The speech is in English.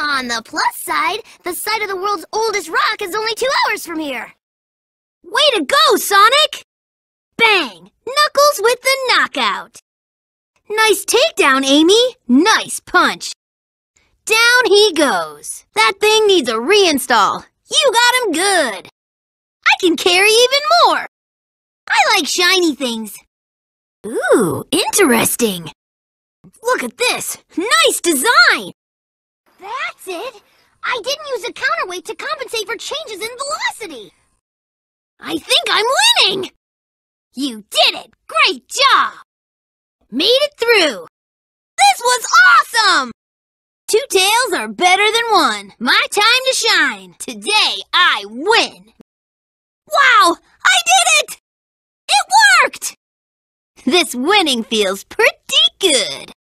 On the plus side, the site of the world's oldest rock is only two hours from here. Way to go, Sonic! Bang! Knuckles with the knockout. Nice takedown, Amy. Nice punch. Down he goes. That thing needs a reinstall. You got him good. I can carry even more. I like shiny things. Ooh, interesting. Look at this. Nice design. I didn't use a counterweight to compensate for changes in velocity. I think I'm winning! You did it! Great job! Made it through! This was awesome! Two tails are better than one. My time to shine. Today I win. Wow! I did it! It worked! This winning feels pretty good.